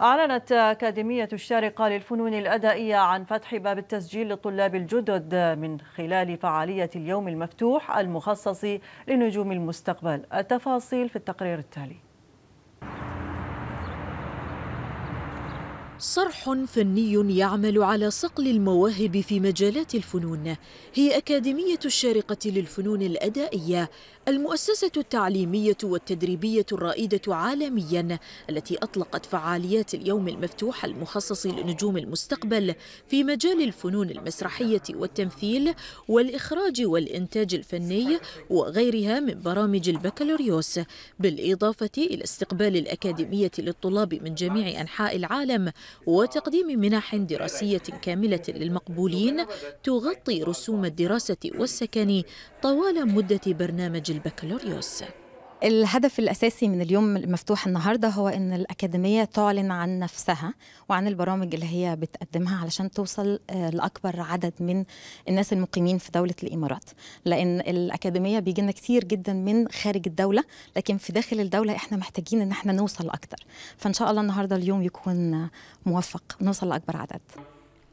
أعلنت أكاديمية الشارقة للفنون الأدائية عن فتح باب التسجيل للطلاب الجدد من خلال فعالية اليوم المفتوح المخصص لنجوم المستقبل التفاصيل في التقرير التالي صرح فني يعمل على صقل المواهب في مجالات الفنون هي أكاديمية الشارقة للفنون الأدائية المؤسسة التعليمية والتدريبية الرائدة عالميا التي أطلقت فعاليات اليوم المفتوح المخصص لنجوم المستقبل في مجال الفنون المسرحية والتمثيل والإخراج والإنتاج الفني وغيرها من برامج البكالوريوس بالإضافة إلى استقبال الأكاديمية للطلاب من جميع أنحاء العالم وتقديم منح دراسية كاملة للمقبولين تغطي رسوم الدراسة والسكن طوال مدة برنامج البكالوريوس الهدف الأساسي من اليوم المفتوح النهاردة هو أن الأكاديمية تعلن عن نفسها وعن البرامج اللي هي بتقدمها علشان توصل آه، لأكبر عدد من الناس المقيمين في دولة الإمارات لأن الأكاديمية بيجي لنا كتير جدا من خارج الدولة لكن في داخل الدولة إحنا محتاجين إن إحنا نوصل أكتر فإن شاء الله النهاردة اليوم يكون موفق نوصل لأكبر عدد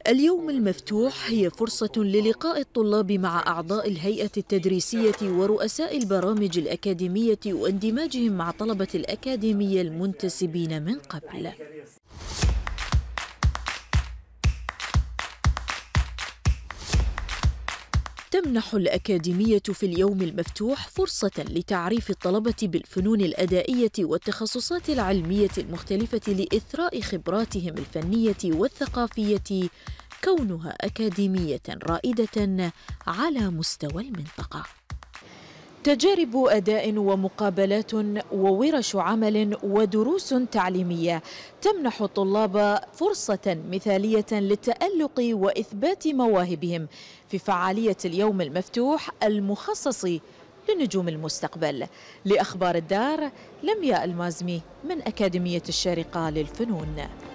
اليوم المفتوح هي فرصة للقاء الطلاب مع أعضاء الهيئة التدريسية ورؤساء البرامج الأكاديمية واندماجهم مع طلبة الأكاديمية المنتسبين من قبل تمنح الأكاديمية في اليوم المفتوح فرصة لتعريف الطلبة بالفنون الأدائية والتخصصات العلمية المختلفة لإثراء خبراتهم الفنية والثقافية كونها أكاديمية رائدة على مستوى المنطقة تجارب أداء ومقابلات وورش عمل ودروس تعليمية تمنح الطلاب فرصة مثالية للتألق وإثبات مواهبهم في فعالية اليوم المفتوح المخصص لنجوم المستقبل لأخبار الدار لمياء المازمي من أكاديمية الشارقة للفنون